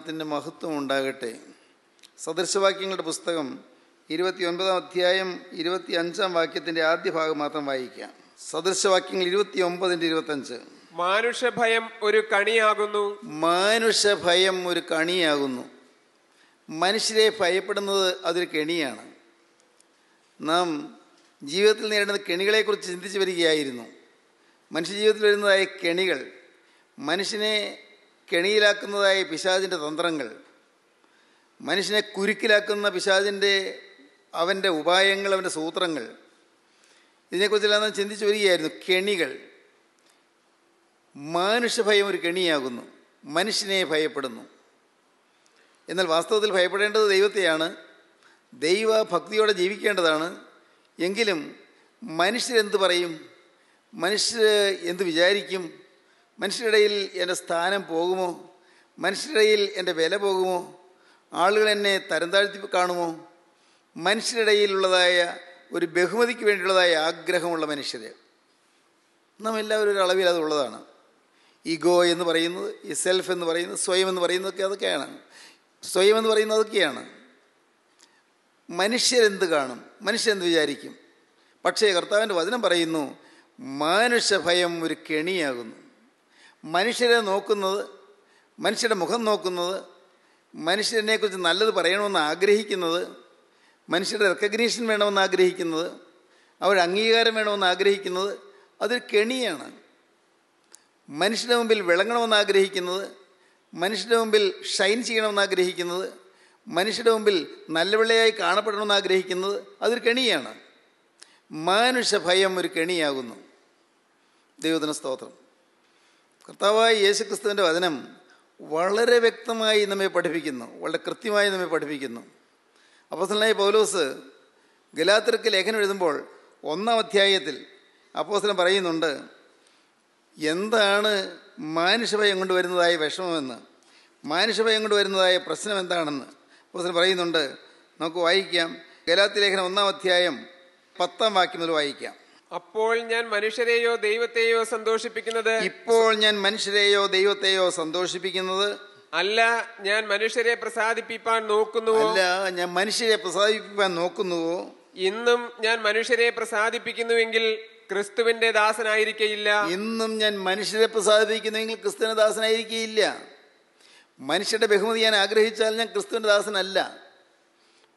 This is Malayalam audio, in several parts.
നാമത്തിൻ്റെ മഹത്വം ഉണ്ടാകട്ടെ സദൃശവാക്യങ്ങളുടെ പുസ്തകം ഇരുപത്തിയൊൻപതാം അധ്യായം ഇരുപത്തി അഞ്ചാം വാക്യത്തിൻ്റെ ആദ്യ ഭാഗം മാത്രം വായിക്കാം സദൃശവാക്യങ്ങൾ ഇരുപത്തി അഞ്ച് മാനുഷഭയം ഒരു കണിയാകുന്നു മാനുഷഭയം ഒരു കണിയാകുന്നു മനുഷ്യരെ ഭയപ്പെടുന്നത് അതൊരു കെണിയാണ് നാം ജീവിതത്തിൽ നേരിടുന്ന കെണികളെക്കുറിച്ച് ചിന്തിച്ച് വരികയായിരുന്നു മനുഷ്യ ജീവിതത്തിൽ വരുന്നതായ കെണികൾ മനുഷ്യനെ കെണിയിലാക്കുന്നതായ പിശാദിൻ്റെ തന്ത്രങ്ങൾ മനുഷ്യനെ കുരുക്കിലാക്കുന്ന പിശാദിൻ്റെ അവൻ്റെ ഉപായങ്ങൾ അവൻ്റെ സൂത്രങ്ങൾ ഇതിനെക്കുറിച്ചെല്ലാം നാം ചിന്തിച്ചു വരികയായിരുന്നു കെണികൾ മനുഷ്യഭയം ഒരു കെണിയാകുന്നു മനുഷ്യനെ ഭയപ്പെടുന്നു എന്നാൽ വാസ്തവത്തിൽ ഭയപ്പെടേണ്ടത് ദൈവത്തെയാണ് ദൈവ ഭക്തിയോടെ ജീവിക്കേണ്ടതാണ് എങ്കിലും മനുഷ്യരെന്ത് പറയും മനുഷ്യർ എന്ത് വിചാരിക്കും മനുഷ്യരിടയിൽ എൻ്റെ സ്ഥാനം പോകുമോ മനുഷ്യരിടയിൽ എൻ്റെ വില പോകുമോ ആളുകൾ എന്നെ തരം താഴ്ത്തി കാണുമോ മനുഷ്യരിടയിലുള്ളതായ ഒരു ബഹുമതിക്ക് വേണ്ടിയുള്ളതായ ആഗ്രഹമുള്ള മനുഷ്യർ നാം എല്ലാവരും ഒരു അളവിൽ അതുള്ളതാണ് ഈഗോ എന്ന് പറയുന്നത് ഈ സെൽഫ് എന്ന് പറയുന്നത് സ്വയം എന്ന് പറയുന്നതൊക്കെ അതൊക്കെയാണ് സ്വയം എന്ന് പറയുന്നത് അതൊക്കെയാണ് മനുഷ്യരെന്ത് കാണും മനുഷ്യരെന്ത് വിചാരിക്കും പക്ഷേ കർത്താവിൻ്റെ വചനം പറയുന്നു മനുഷ്യഭയം ഒരു കെണിയാകുന്നു മനുഷ്യരെ നോക്കുന്നത് മനുഷ്യരുടെ മുഖം നോക്കുന്നത് മനുഷ്യനെക്കുറിച്ച് നല്ലത് പറയണമെന്ന് ആഗ്രഹിക്കുന്നത് മനുഷ്യരുടെ റെക്കഗ്നീഷൻ വേണമെന്ന് ആഗ്രഹിക്കുന്നത് അവരുടെ അംഗീകാരം വേണമെന്ന് ആഗ്രഹിക്കുന്നത് അതൊരു കെണിയാണ് മനുഷ്യരുടെ മുമ്പിൽ വിളങ്ങണമെന്ന് ആഗ്രഹിക്കുന്നത് മനുഷ്യരുടെ മുമ്പിൽ ഷൈൻ ചെയ്യണമെന്ന് ആഗ്രഹിക്കുന്നത് മനുഷ്യരുടെ മുമ്പിൽ നല്ലവിളയായി കാണപ്പെടണമെന്ന് ആഗ്രഹിക്കുന്നത് അതൊരു കെണിയാണ് മാനുഷ ഭയം ഒരു കെണിയാകുന്നു ദൈവദിന സ്തോത്രം കർത്താവായ യേശു ക്രിസ്തുവിൻ്റെ വചനം വളരെ വ്യക്തമായി നമ്മെ പഠിപ്പിക്കുന്നു വളരെ കൃത്യമായി നമ്മെ പഠിപ്പിക്കുന്നു അപ്പോസ്തലനായ പൗലോസ് ഗലാത്തിർക്ക് ലേഖനം എഴുതുമ്പോൾ ഒന്നാം അധ്യായത്തിൽ അപ്പോസ്തലൻ പറയുന്നുണ്ട് എന്താണ് മാനുഷഭയം വരുന്നതായ വിഷമമെന്ന് മാനുഷഭയം വരുന്നതായ പ്രശ്നം എന്താണെന്ന് അപ്പോസ്തലൻ പറയുന്നുണ്ട് നമുക്ക് വായിക്കാം ഗലാത്തി ലേഖനം ഒന്നാം അധ്യായം പത്താം വാക്യം മുതൽ വായിക്കാം അപ്പോൾ ഞാൻ മനുഷ്യരെയോ ദൈവത്തെയോ സന്തോഷിപ്പിക്കുന്നത് ഇപ്പോൾ ഞാൻ മനുഷ്യരെയോ ദൈവത്തെയോ സന്തോഷിപ്പിക്കുന്നത് അല്ല ഞാൻ മനുഷ്യരെ പ്രസാദിപ്പിക്കാൻ നോക്കുന്നുവോ അല്ല ഞാൻ മനുഷ്യരെ പ്രസാദിപ്പിക്കാൻ നോക്കുന്നുവോ ഇന്നും ഞാൻ മനുഷ്യരെ പ്രസാദിപ്പിക്കുന്നുവെങ്കിൽ ക്രിസ്തുവിന്റെ ദാസനായിരിക്കയില്ല ഇന്നും ഞാൻ മനുഷ്യരെ പ്രസാദിപ്പിക്കുന്നുവെങ്കിൽ ക്രിസ്തുവിന്റെ ദാസനായിരിക്കയില്ല മനുഷ്യരുടെ ബഹുമതി ഞാൻ ആഗ്രഹിച്ചാൽ ഞാൻ ക്രിസ്തുവിന്റെ ദാസനല്ല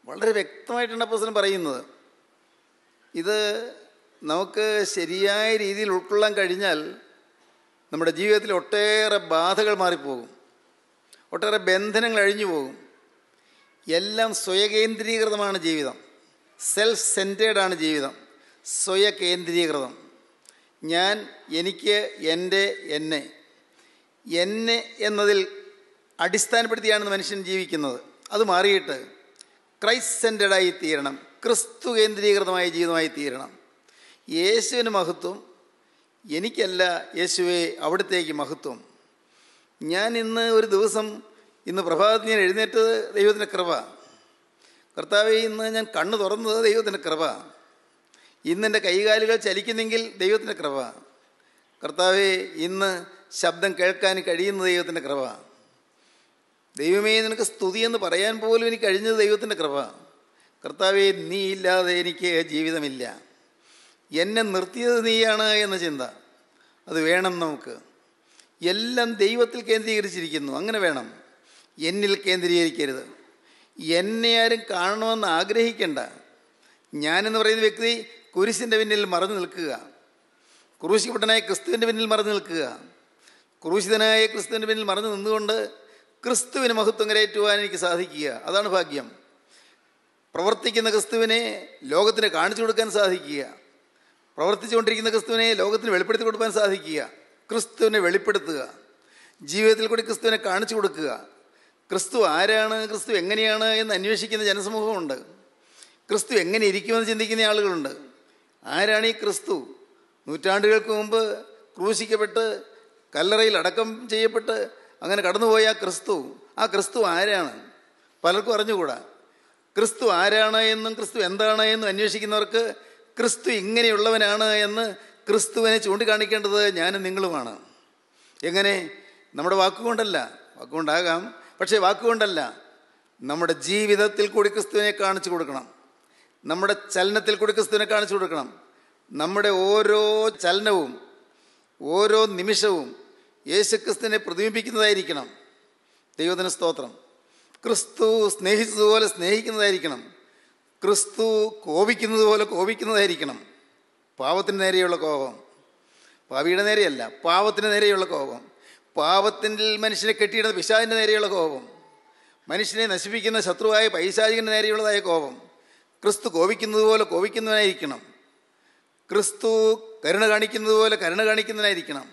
വളരെ വ്യക്തമായിട്ടാണ് പ്രശ്നം പറയുന്നത് ഇത് നമുക്ക് ശരിയായ രീതിയിൽ ഉൾക്കൊള്ളാൻ കഴിഞ്ഞാൽ നമ്മുടെ ജീവിതത്തിൽ ഒട്ടേറെ ബാധകൾ മാറിപ്പോകും ഒട്ടേറെ ബന്ധനങ്ങൾ അഴിഞ്ഞു പോകും എല്ലാം സ്വയകേന്ദ്രീകൃതമാണ് ജീവിതം സെൽഫ് സെൻറ്റേഡാണ് ജീവിതം സ്വയകേന്ദ്രീകൃതം ഞാൻ എനിക്ക് എൻ്റെ എന്നെ എന്നെ എന്നതിൽ അടിസ്ഥാനപ്പെടുത്തിയാണ് മനുഷ്യൻ ജീവിക്കുന്നത് അത് മാറിയിട്ട് ക്രൈസ്റ്റ് സെൻറ്റേഡായി തീരണം ക്രിസ്തു കേന്ദ്രീകൃതമായ ജീവിതമായി തീരണം യേശുവിന് മഹത്വം എനിക്കല്ല യേശുവെ അവിടത്തേക്ക് മഹത്വം ഞാൻ ഇന്ന് ഒരു ദിവസം ഇന്ന് പ്രഭാതത്തിൽ ഞാൻ എഴുന്നേറ്റത് ദൈവത്തിൻ്റെ കൃപ കർത്താവെ ഇന്ന് ഞാൻ കണ്ണ് തുറന്നത് ദൈവത്തിൻ്റെ കൃപ എൻ്റെ കൈകാലുകൾ ചലിക്കുന്നെങ്കിൽ ദൈവത്തിൻ്റെ കൃപ കർത്താവെ ഇന്ന് ശബ്ദം കേൾക്കാൻ കഴിയുന്ന ദൈവത്തിൻ്റെ കൃപ ദൈവമേ നിനക്ക് സ്തുതി എന്ന് പറയാൻ പോലും എനിക്ക് കഴിഞ്ഞത് ദൈവത്തിൻ്റെ കൃപ കർത്താവെ നീ ഇല്ലാതെ എനിക്ക് ജീവിതമില്ല എന്നെ നിർത്തിയത് നീയാണ് എന്ന ചിന്ത അത് വേണം നമുക്ക് എല്ലാം ദൈവത്തിൽ കേന്ദ്രീകരിച്ചിരിക്കുന്നു അങ്ങനെ വേണം എന്നിൽ കേന്ദ്രീകരിക്കരുത് എന്നെ ആരും കാണണമെന്ന് ആഗ്രഹിക്കേണ്ട ഞാനെന്ന് പറയുന്ന വ്യക്തി കുരിശിൻ്റെ പിന്നിൽ മറന്നു നിൽക്കുക ക്രൂശിക്കപ്പെട്ടനായ ക്രിസ്തുവിൻ്റെ പിന്നിൽ മറന്നു നിൽക്കുക ക്രൂശിതനായ ക്രിസ്തുവിൻ്റെ പിന്നിൽ മറന്നു നിന്നുകൊണ്ട് ക്രിസ്തുവിന് മഹത്വം കരയറ്റുവാൻ എനിക്ക് സാധിക്കുക അതാണ് ഭാഗ്യം പ്രവർത്തിക്കുന്ന ക്രിസ്തുവിനെ ലോകത്തിന് കാണിച്ചു കൊടുക്കാൻ സാധിക്കുക പ്രവർത്തിച്ചുകൊണ്ടിരിക്കുന്ന ക്രിസ്തുവിനെ ലോകത്തിന് വെളിപ്പെടുത്തി കൊടുക്കാൻ സാധിക്കുക ക്രിസ്തുവിനെ വെളിപ്പെടുത്തുക ജീവിതത്തിൽ കൂടി ക്രിസ്തുവിനെ കാണിച്ചു കൊടുക്കുക ക്രിസ്തു ആരാണ് ക്രിസ്തു എങ്ങനെയാണ് എന്ന് അന്വേഷിക്കുന്ന ജനസമൂഹമുണ്ട് ക്രിസ്തു എങ്ങനെ ഇരിക്കുമെന്ന് ചിന്തിക്കുന്ന ആളുകളുണ്ട് ആരാണ് ഈ ക്രിസ്തു നൂറ്റാണ്ടുകൾക്ക് മുമ്പ് ക്രൂശിക്കപ്പെട്ട് കല്ലറയിൽ അടക്കം ചെയ്യപ്പെട്ട് അങ്ങനെ കടന്നുപോയ ആ ക്രിസ്തു ആ ക്രിസ്തു ആരാണ് പലർക്കും അറിഞ്ഞുകൂടാ ക്രിസ്തു ആരാണ് എന്നും ക്രിസ്തു എന്താണ് എന്നും അന്വേഷിക്കുന്നവർക്ക് ക്രിസ്തു ഇങ്ങനെയുള്ളവനാണ് എന്ന് ക്രിസ്തുവിനെ ചൂണ്ടിക്കാണിക്കേണ്ടത് ഞാനും നിങ്ങളുമാണ് എങ്ങനെ നമ്മുടെ വാക്കുകൊണ്ടല്ല വാക്കുകൊണ്ടാകാം പക്ഷേ വാക്കുകൊണ്ടല്ല നമ്മുടെ ജീവിതത്തിൽ കൂടി ക്രിസ്തുവിനെ കാണിച്ചു കൊടുക്കണം നമ്മുടെ ചലനത്തിൽ കൂടി ക്രിസ്തുവിനെ കാണിച്ചു കൊടുക്കണം നമ്മുടെ ഓരോ ചലനവും ഓരോ നിമിഷവും ക്രിസ്തുവിനെ പ്രതിബിംബിക്കുന്നതായിരിക്കണം ദൈവത്തിന് സ്തോത്രം ക്രിസ്തു സ്നേഹിച്ചതുപോലെ സ്നേഹിക്കുന്നതായിരിക്കണം ക്രിസ്തു കോപിക്കുന്നത് പോലെ കോപിക്കുന്നതായിരിക്കണം പാവത്തിന് നേരെയുള്ള കോപം പാവിയുടെ നേരെയല്ല പാവത്തിന് നേരെയുള്ള കോപം പാവത്തിൻ്റെ മനുഷ്യനെ കെട്ടിയിടുന്ന പിശാദിൻ്റെ നേരെയുള്ള കോപം മനുഷ്യനെ നശിപ്പിക്കുന്ന ശത്രുവായ പൈശാചികൻ്റെ നേരെയുള്ളതായ കോപം ക്രിസ്തു കോപിക്കുന്നത് പോലെ കോപിക്കുന്നവനായിരിക്കണം ക്രിസ്തു കരുണ കാണിക്കുന്നത് പോലെ കരുണ കാണിക്കുന്നതിനായിരിക്കണം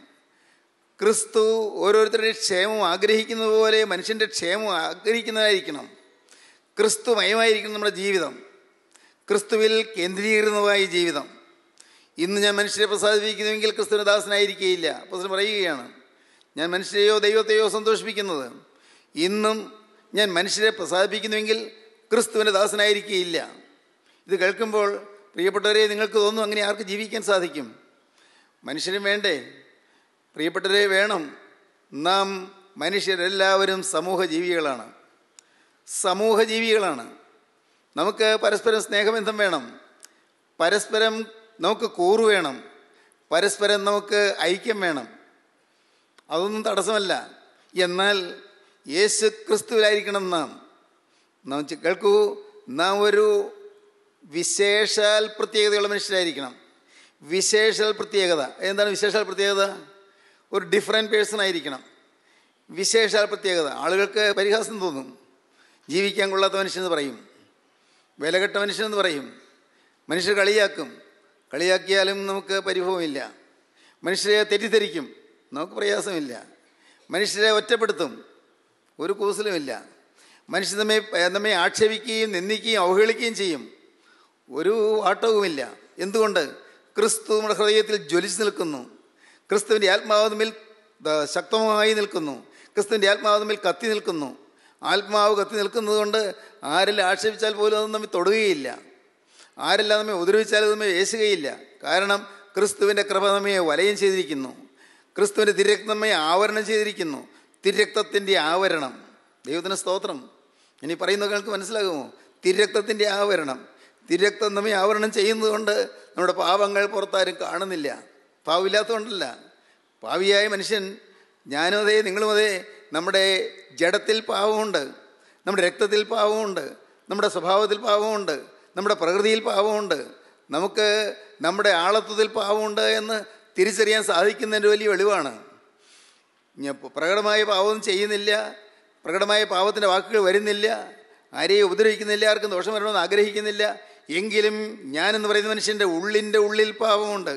ക്രിസ്തു ഓരോരുത്തരുടെ ക്ഷേമം ആഗ്രഹിക്കുന്നതുപോലെ മനുഷ്യൻ്റെ ക്ഷേമം ആഗ്രഹിക്കുന്നതായിരിക്കണം ക്രിസ്തുമയമായിരിക്കണം നമ്മുടെ ജീവിതം ക്രിസ്തുവിൽ കേന്ദ്രീകൃതമായ ജീവിതം ഇന്ന് ഞാൻ മനുഷ്യരെ പ്രസാദിപ്പിക്കുന്നുവെങ്കിൽ ക്രിസ്തുവിന് ദാസനായിരിക്കുകയില്ല പ്രസിഡന്റ് പറയുകയാണ് ഞാൻ മനുഷ്യരെയോ ദൈവത്തെയോ സന്തോഷിപ്പിക്കുന്നത് ഇന്നും ഞാൻ മനുഷ്യരെ പ്രസാദിപ്പിക്കുന്നുവെങ്കിൽ ക്രിസ്തുവിൻ്റെ ദാസനായിരിക്കുകയില്ല ഇത് കേൾക്കുമ്പോൾ പ്രിയപ്പെട്ടവരെ നിങ്ങൾക്ക് തോന്നും അങ്ങനെ ആർക്ക് ജീവിക്കാൻ സാധിക്കും മനുഷ്യരും വേണ്ടേ പ്രിയപ്പെട്ടവരെ വേണം നാം മനുഷ്യരെല്ലാവരും സമൂഹജീവികളാണ് സമൂഹജീവികളാണ് നമുക്ക് പരസ്പരം സ്നേഹബന്ധം വേണം പരസ്പരം നമുക്ക് കൂറ് വേണം പരസ്പരം നമുക്ക് ഐക്യം വേണം അതൊന്നും തടസ്സമല്ല എന്നാൽ യേശു ക്രിസ്തുവിലായിരിക്കണം നാം നാം കേൾക്കൂ നാം ഒരു വിശേഷാൽ പ്രത്യേകതയുള്ള മനുഷ്യരായിരിക്കണം വിശേഷാൽ പ്രത്യേകത എന്താണ് വിശേഷാൽ പ്രത്യേകത ഒരു ഡിഫറെൻറ്റ് പേഴ്സൺ ആയിരിക്കണം വിശേഷാൽ പ്രത്യേകത ആളുകൾക്ക് പരിഹാസം തോന്നും ജീവിക്കാൻ കൊള്ളാത്ത മനുഷ്യൻ എന്ന് പറയും വിലകെട്ട മനുഷ്യനെന്ന് പറയും മനുഷ്യർ കളിയാക്കും കളിയാക്കിയാലും നമുക്ക് പരിഭവമില്ല മനുഷ്യരെ തെറ്റിദ്ധരിക്കും നമുക്ക് പ്രയാസമില്ല മനുഷ്യരെ ഒറ്റപ്പെടുത്തും ഒരു കൂസലുമില്ല മനുഷ്യൻ നമ്മെ നമ്മെ ആക്ഷേപിക്കുകയും നിന്ദിക്കുകയും അവഹേളിക്കുകയും ചെയ്യും ഒരു ആട്ടവുമില്ല എന്തുകൊണ്ട് ക്രിസ്തു നമ്മുടെ ഹൃദയത്തിൽ ജ്വലിച്ചു നിൽക്കുന്നു ക്രിസ്തുവിൻ്റെ ആത്മാവ് തമ്മിൽ ശക്തമായി നിൽക്കുന്നു ക്രിസ്തുവിൻ്റെ ആത്മാവ് തമ്മിൽ കത്തി നിൽക്കുന്നു ആത്മാവ് കത്തി നിൽക്കുന്നത് കൊണ്ട് ആരെല്ലാം ആക്ഷേപിച്ചാൽ പോലും അതൊന്നും നമ്മൾ തൊടുകയില്ല ആരെല്ലാം നമ്മെ ഉദ്രവിച്ചാൽ അത് നമ്മെ വേശുകയില്ല കാരണം ക്രിസ്തുവിൻ്റെ കൃപ നമ്മയെ വലയം ചെയ്തിരിക്കുന്നു ക്രിസ്തുവിൻ്റെ തിരക്തം ആവരണം ചെയ്തിരിക്കുന്നു തിരക്തത്തിൻ്റെ ആവരണം ദൈവത്തിൻ്റെ സ്തോത്രം ഇനി പറയുന്ന കേൾക്ക് മനസ്സിലാകുമോ തിരക്തത്തിൻ്റെ ആവരണം തിരക്തം നമ്മെ ആവരണം ചെയ്യുന്നതുകൊണ്ട് നമ്മുടെ പാപങ്ങൾ പുറത്താരും കാണുന്നില്ല പാവില്ലാത്തതുകൊണ്ടല്ല പാവിയായ മനുഷ്യൻ ഞാനും അതേ നിങ്ങളും അതേ നമ്മുടെ ജഡത്തിൽ പാവമുണ്ട് നമ്മുടെ രക്തത്തിൽ പാവമുണ്ട് നമ്മുടെ സ്വഭാവത്തിൽ പാവമുണ്ട് നമ്മുടെ പ്രകൃതിയിൽ പാവമുണ്ട് നമുക്ക് നമ്മുടെ ആളത്വത്തിൽ പാവമുണ്ട് എന്ന് തിരിച്ചറിയാൻ സാധിക്കുന്നതിൻ്റെ വലിയ വെളിവാണ് പ്രകടമായ പാവമൊന്നും ചെയ്യുന്നില്ല പ്രകടമായ പാവത്തിൻ്റെ വാക്കുകൾ വരുന്നില്ല ആരെയും ഉപദ്രവിക്കുന്നില്ല ആർക്കും ദോഷം വരണമെന്ന് ആഗ്രഹിക്കുന്നില്ല എങ്കിലും ഞാനെന്ന് പറയുന്ന മനുഷ്യൻ്റെ ഉള്ളിൻ്റെ ഉള്ളിൽ പാവമുണ്ട്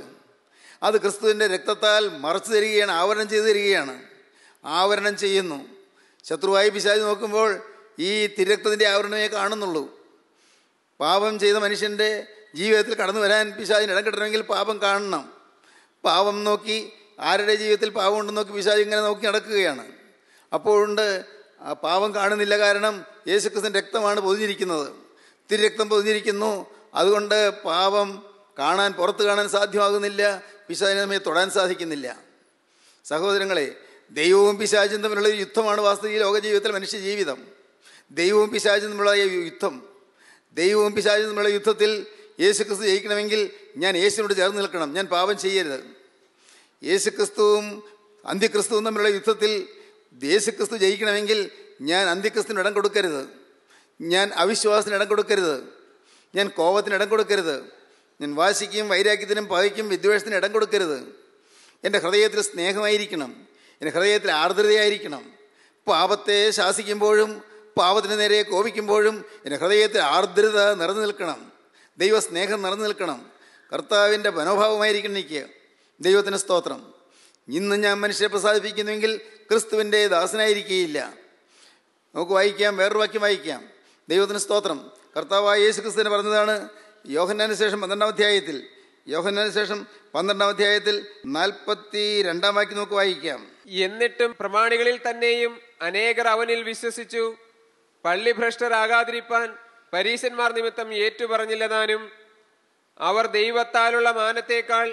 അത് ക്രിസ്തുവിൻ്റെ രക്തത്താൽ മറച്ചു തരികയാണ് ആവരണം ചെയ്തു തരികയാണ് ആവരണം ചെയ്യുന്നു ശത്രുവായി പിശാജ് നോക്കുമ്പോൾ ഈ തിരക്തത്തിൻ്റെ ആവരണമേ കാണുന്നുള്ളൂ പാപം ചെയ്ത മനുഷ്യൻ്റെ ജീവിതത്തിൽ കടന്നു വരാൻ പിശാജിന് ഇടം കിട്ടണമെങ്കിൽ പാപം കാണണം പാപം നോക്കി ആരുടെ ജീവിതത്തിൽ പാപം ഉണ്ടെന്ന് നോക്കി പിശാജ് ഇങ്ങനെ നോക്കി നടക്കുകയാണ് അപ്പോഴുണ്ട് പാപം കാണുന്നില്ല കാരണം യേശുക്രിസ്തൻ രക്തമാണ് പൊതിഞ്ഞിരിക്കുന്നത് തിരക്തം പൊതിഞ്ഞിരിക്കുന്നു അതുകൊണ്ട് പാപം കാണാൻ പുറത്ത് കാണാൻ സാധ്യമാകുന്നില്ല പിശാജിനെ നമ്മെ തൊടാൻ സാധിക്കുന്നില്ല സഹോദരങ്ങളെ ദൈവവും പിശാചും തമ്മിലുള്ള യുദ്ധമാണ് വാസ്തവത്തിൽ ഈ ലോക ജീവിതത്തിൽ മനുഷ്യ ജീവിതം ദൈവവും പിശാചും തമ്മിലുള്ള യുദ്ധം ദൈവവും പിശാചും തമ്മിലുള്ള യുദ്ധത്തിൽ യേശുക്രിസ്തു ജയിക്കണമെങ്കിൽ ഞാൻ യേശുവിനോട് ചേർന്ന് നിൽക്കണം ഞാൻ പാപം ചെയ്യരുത് യേശുക്രിസ്തുവും അന്ത്യക്രിസ്തുവും തമ്മിലുള്ള യുദ്ധത്തിൽ യേശുക്രിസ്തു ജയിക്കണമെങ്കിൽ ഞാൻ അന്ത്യക്രിസ്തുവിന് ഇടം കൊടുക്കരുത് ഞാൻ അവിശ്വാസത്തിന് ഇടം കൊടുക്കരുത് ഞാൻ കോപത്തിന് ഇടം കൊടുക്കരുത് ഞാൻ വാശിക്കും വൈരാഗ്യത്തിനും പകയ്ക്കും വിദ്വേഷത്തിന് ഇടം കൊടുക്കരുത് എൻ്റെ ഹൃദയത്തിൽ സ്നേഹമായിരിക്കണം എൻ്റെ ഹൃദയത്തിൽ ആർദ്രതയായിരിക്കണം പാപത്തെ ശാസിക്കുമ്പോഴും പാപത്തിന് നേരെ കോപിക്കുമ്പോഴും എൻ്റെ ഹൃദയത്തിൽ ആർദ്രത നിറഞ്ഞു നിൽക്കണം ദൈവസ്നേഹം നിറഞ്ഞു നിൽക്കണം കർത്താവിൻ്റെ മനോഭാവമായിരിക്കണം എനിക്ക് ദൈവത്തിൻ്റെ സ്തോത്രം ഇന്ന് ഞാൻ മനുഷ്യരെ പ്രസാദിപ്പിക്കുന്നുവെങ്കിൽ ക്രിസ്തുവിൻ്റെ ദാസനായിരിക്കുകയില്ല നമുക്ക് വായിക്കാം വേറൊരു വാക്യം വായിക്കാം ദൈവത്തിന് സ്തോത്രം കർത്താവായ യേശു ക്രിസ്തുവിനെ പറഞ്ഞതാണ് യോഹന്നാന് ശേഷം പന്ത്രണ്ടാം അധ്യായത്തിൽ യോഹന്നാന് ശേഷം പന്ത്രണ്ടാം അധ്യായത്തിൽ നാൽപ്പത്തി രണ്ടാം വാക്യം നമുക്ക് വായിക്കാം എന്നിട്ടും പ്രമാണികളിൽ തന്നെയും അനേകർ അവനിൽ വിശ്വസിച്ചു പള്ളിഭ്രഷ്ടരാകാതിരിപ്പാൻ പരീശന്മാർ നിമിത്തം ഏറ്റുപറഞ്ഞില്ലതാനും അവർ ദൈവത്താലുള്ള മാനത്തേക്കാൾ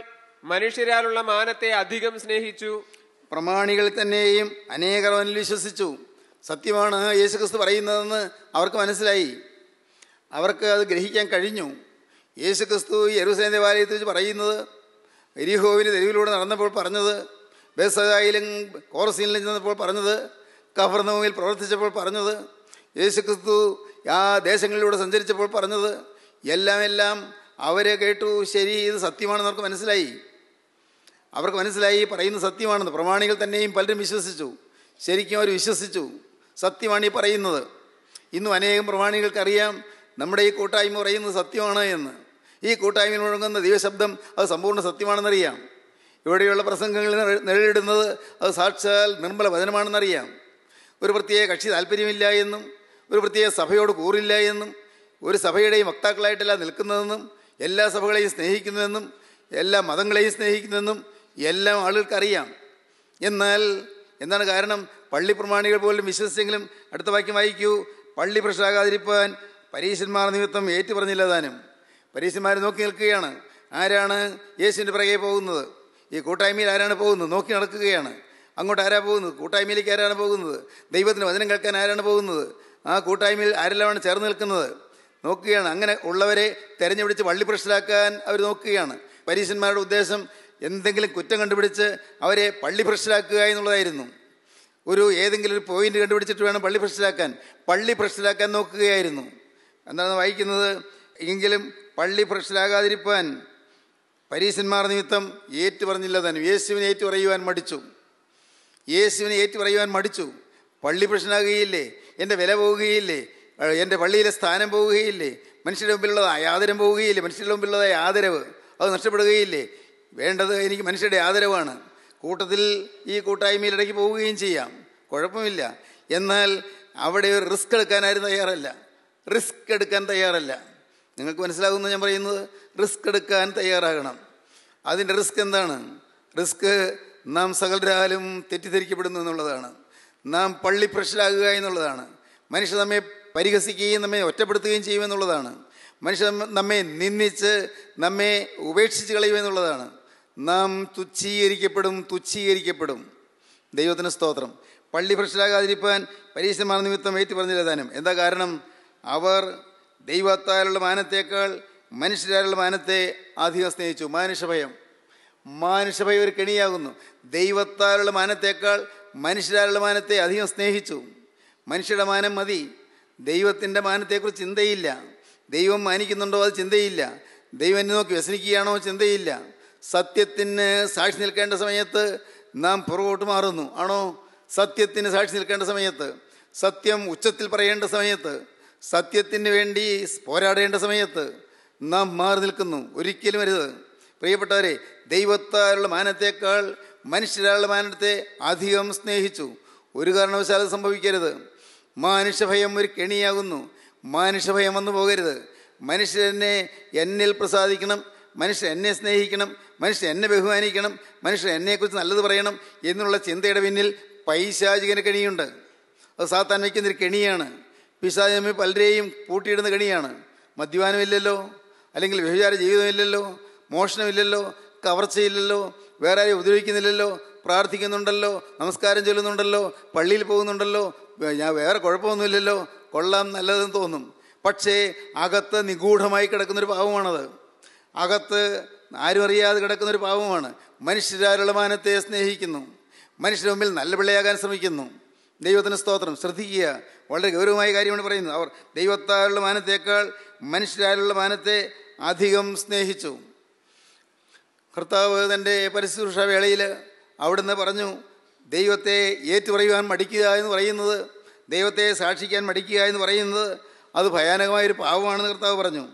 മനുഷ്യരാലുള്ള മാനത്തെ അധികം സ്നേഹിച്ചു പ്രമാണികളിൽ തന്നെയും അനേകർ അവനിൽ വിശ്വസിച്ചു സത്യമാണ് യേശുക്രിസ്തു പറയുന്നതെന്ന് അവർക്ക് മനസ്സിലായി അവർക്ക് അത് ഗ്രഹിക്കാൻ കഴിഞ്ഞു യേശുക്രിസ്തു യെറുസലേം ദേവാലയത്തിൽ വെച്ച് പറയുന്നത് എരിഹോവിന് തെരുവിലൂടെ നടന്നപ്പോൾ പറഞ്ഞത് ബേസായിലും കോറസീനിലും ചെന്നപ്പോൾ പറഞ്ഞത് കഫർനോമിൽ പ്രവർത്തിച്ചപ്പോൾ പറഞ്ഞത് യേശുക്രിസ്തു ആ ദേശങ്ങളിലൂടെ സഞ്ചരിച്ചപ്പോൾ പറഞ്ഞത് എല്ലാം എല്ലാം അവരെ കേട്ടു ശരി ഇത് സത്യമാണെന്ന് അവർക്ക് മനസ്സിലായി അവർക്ക് മനസ്സിലായി പറയുന്ന സത്യമാണെന്ന് പ്രമാണികൾ തന്നെയും പലരും വിശ്വസിച്ചു ശരിക്കും അവർ വിശ്വസിച്ചു സത്യമാണ് ഈ പറയുന്നത് ഇന്നും അനേകം പ്രമാണികൾക്കറിയാം നമ്മുടെ ഈ കൂട്ടായ്മ പറയുന്നത് സത്യമാണ് എന്ന് ഈ കൂട്ടായ്മയിൽ മുഴങ്ങുന്ന ദൈവശബ്ദം അത് സമ്പൂർണ്ണ സത്യമാണെന്നറിയാം ഇവിടെയുള്ള പ്രസംഗങ്ങൾ നേരിടുന്നത് അത് സാക്ഷാൽ നിർമ്മല വചനമാണെന്നറിയാം ഒരു പ്രത്യേക കക്ഷി താല്പര്യമില്ല എന്നും ഒരു പ്രത്യേക സഭയോട് കൂറില്ല എന്നും ഒരു സഭയുടെയും വക്താക്കളായിട്ടല്ല നിൽക്കുന്നതെന്നും എല്ലാ സഭകളെയും സ്നേഹിക്കുന്നതെന്നും എല്ലാ മതങ്ങളെയും സ്നേഹിക്കുന്നതെന്നും എല്ലാം ആളുകൾക്കറിയാം എന്നാൽ എന്താണ് കാരണം പള്ളി പ്രമാണികൾ പോലും വിശ്വസിച്ചെങ്കിലും അടുത്ത വാക്യം വായിക്കൂ പള്ളി പ്രശ്നാകാതിരിപ്പാൻ പരീശന്മാർ നിമിത്തം ഏറ്റുപറഞ്ഞില്ല താനും പരീശന്മാരെ നോക്കി നിൽക്കുകയാണ് ആരാണ് യേശുവിൻ്റെ പിറകെ പോകുന്നത് ഈ കൂട്ടായ്മയിൽ ആരാണ് പോകുന്നത് നോക്കി നടക്കുകയാണ് അങ്ങോട്ട് ആരാ പോകുന്നത് കൂട്ടായ്മയിലേക്ക് ആരാണ് പോകുന്നത് ദൈവത്തിന് വചനം കേൾക്കാൻ ആരാണ് പോകുന്നത് ആ കൂട്ടായ്മയിൽ ആരെല്ലാമാണ് ചേർന്ന് നിൽക്കുന്നത് നോക്കുകയാണ് അങ്ങനെ ഉള്ളവരെ തെരഞ്ഞു പിടിച്ച് വള്ളിപ്രശ്നരാക്കാൻ അവർ നോക്കുകയാണ് പരീശന്മാരുടെ ഉദ്ദേശം എന്തെങ്കിലും കുറ്റം കണ്ടുപിടിച്ച് അവരെ പള്ളി പ്രശ്നരാക്കുക എന്നുള്ളതായിരുന്നു ഒരു ഏതെങ്കിലും ഒരു പോയിന്റ് കണ്ടുപിടിച്ചിട്ട് വേണം പള്ളി പ്രശ്നരാക്കാൻ പള്ളി പ്രശ്നരാക്കാൻ നോക്കുകയായിരുന്നു എന്താണ് വായിക്കുന്നത് എങ്കിലും പള്ളി പ്രശ്നരാകാതിരിക്കാൻ പരീശന്മാർ നിമിത്തം ഏറ്റു പറഞ്ഞില്ല താനും യേശുവിനെ ഏറ്റു പറയുവാൻ മടിച്ചു യേശുവിനെ ഏറ്റു പറയുവാൻ മടിച്ചു പള്ളി പ്രശ്നമാകുകയില്ലേ എൻ്റെ വില പോവുകയില്ലേ എൻ്റെ പള്ളിയിലെ സ്ഥാനം പോവുകയില്ലേ മനുഷ്യരുടെ മുമ്പിലുള്ള ആദരം പോവുകയില്ലേ മനുഷ്യരുടെ മുമ്പിലുള്ളതായ ആദരവ് അത് നഷ്ടപ്പെടുകയില്ലേ വേണ്ടത് എനിക്ക് മനുഷ്യരുടെ ആദരവാണ് കൂട്ടത്തിൽ ഈ ഇടയ്ക്ക് പോവുകയും ചെയ്യാം കുഴപ്പമില്ല എന്നാൽ അവിടെ ഒരു റിസ്ക് എടുക്കാനാരും തയ്യാറല്ല റിസ്ക് എടുക്കാൻ തയ്യാറല്ല നിങ്ങൾക്ക് മനസ്സിലാകുന്നു ഞാൻ പറയുന്നത് റിസ്ക് എടുക്കാൻ തയ്യാറാകണം അതിൻ്റെ റിസ്ക് എന്താണ് റിസ്ക് നാം സകലരാലും തെറ്റിദ്ധരിക്കപ്പെടുന്നു എന്നുള്ളതാണ് നാം പള്ളി പ്രഷറാകുക എന്നുള്ളതാണ് മനുഷ്യ നമ്മെ പരിഹസിക്കുകയും നമ്മെ ഒറ്റപ്പെടുത്തുകയും ചെയ്യുമെന്നുള്ളതാണ് മനുഷ്യ നമ്മെ നിന്ദിച്ച് നമ്മെ ഉപേക്ഷിച്ച് കളയുമെന്നുള്ളതാണ് നാം തുച്ഛീകരിക്കപ്പെടും തുച്ഛീകരിക്കപ്പെടും ദൈവത്തിന് സ്തോത്രം പള്ളി പ്രഷറാകാതിരിക്കാൻ പരീക്ഷമാർ നിമിത്തം ഏറ്റു പറഞ്ഞില്ല താനും എന്താ കാരണം അവർ ദൈവത്താലുള്ള മാനത്തേക്കാൾ മനുഷ്യരാലുള്ള മാനത്തെ അധികം സ്നേഹിച്ചു മാനുഷഭയം മാനുഷഭയം ഒരു കെണിയാകുന്നു ദൈവത്താലുള്ള മാനത്തേക്കാൾ മനുഷ്യരാലുള്ള മാനത്തെ അധികം സ്നേഹിച്ചു മനുഷ്യരുടെ മാനം മതി ദൈവത്തിൻ്റെ മാനത്തെക്കുറിച്ച് ചിന്തയില്ല ദൈവം മാനിക്കുന്നുണ്ടോ അത് ചിന്തയില്ല ദൈവം എന്നെ നോക്കി വ്യസനിക്കുകയാണോ ചിന്തയില്ല സത്യത്തിന് സാക്ഷി നിൽക്കേണ്ട സമയത്ത് നാം പുറകോട്ട് മാറുന്നു ആണോ സത്യത്തിന് സാക്ഷി നിൽക്കേണ്ട സമയത്ത് സത്യം ഉച്ചത്തിൽ പറയേണ്ട സമയത്ത് സത്യത്തിന് വേണ്ടി പോരാടേണ്ട സമയത്ത് നാം മാറി നിൽക്കുന്നു ഒരിക്കലും അരുത് പ്രിയപ്പെട്ടവരെ ദൈവത്താലുള്ള മാനത്തേക്കാൾ മനുഷ്യരാളുടെ മാനത്തെ അധികം സ്നേഹിച്ചു ഒരു കാരണവശാലും സംഭവിക്കരുത് മനുഷ്യഭയം ഒരു കെണിയാകുന്നു മനുഷ്യഭയം വന്നു പോകരുത് മനുഷ്യരെന്നെ എന്നിൽ പ്രസാദിക്കണം മനുഷ്യൻ എന്നെ സ്നേഹിക്കണം മനുഷ്യൻ എന്നെ ബഹുമാനിക്കണം മനുഷ്യൻ എന്നെക്കുറിച്ച് നല്ലത് പറയണം എന്നുള്ള ചിന്തയുടെ പിന്നിൽ പൈശാചികന് കെണിയുണ്ട് അത് സാത്താൻ വയ്ക്കുന്നൊരു കെണിയാണ് പിശാചമ്മ പലരെയും പൂട്ടിയിടുന്ന കണിയാണ് മദ്യപാനമില്ലല്ലോ അല്ലെങ്കിൽ വ്യഭിചാര ജീവിതമില്ലല്ലോ മോഷണമില്ലല്ലോ കവർച്ചയില്ലല്ലോ വേറെ ആരെയും ഉപദ്രവിക്കുന്നില്ലല്ലോ പ്രാർത്ഥിക്കുന്നുണ്ടല്ലോ നമസ്കാരം ചൊല്ലുന്നുണ്ടല്ലോ പള്ളിയിൽ പോകുന്നുണ്ടല്ലോ ഞാൻ വേറെ കുഴപ്പമൊന്നുമില്ലല്ലോ കൊള്ളാം നല്ലതെന്ന് തോന്നും പക്ഷേ അകത്ത് നിഗൂഢമായി കിടക്കുന്നൊരു പാവമാണത് അകത്ത് ആരും അറിയാതെ കിടക്കുന്നൊരു പാവമാണ് മനുഷ്യരാലുളമാനത്തെ സ്നേഹിക്കുന്നു മനുഷ്യന് മുമ്പിൽ നല്ല പിള്ളയാകാൻ ശ്രമിക്കുന്നു ദൈവത്തിന് സ്തോത്രം ശ്രദ്ധിക്കുക വളരെ ഗൗരവമായ കാര്യമാണ് പറയുന്നത് അവർ ദൈവത്താലുള്ള മാനത്തേക്കാൾ മനുഷ്യരാലുള്ള മാനത്തെ അധികം സ്നേഹിച്ചു കർത്താവ് തൻ്റെ പരിശുശ്രൂഷ വേളയിൽ അവിടുന്ന് പറഞ്ഞു ദൈവത്തെ ഏറ്റുപറയുവാൻ മടിക്കുക എന്ന് പറയുന്നത് ദൈവത്തെ സാക്ഷിക്കാൻ മടിക്കുക എന്ന് പറയുന്നത് അത് ഭയാനകമായൊരു പാവമാണെന്ന് കർത്താവ് പറഞ്ഞു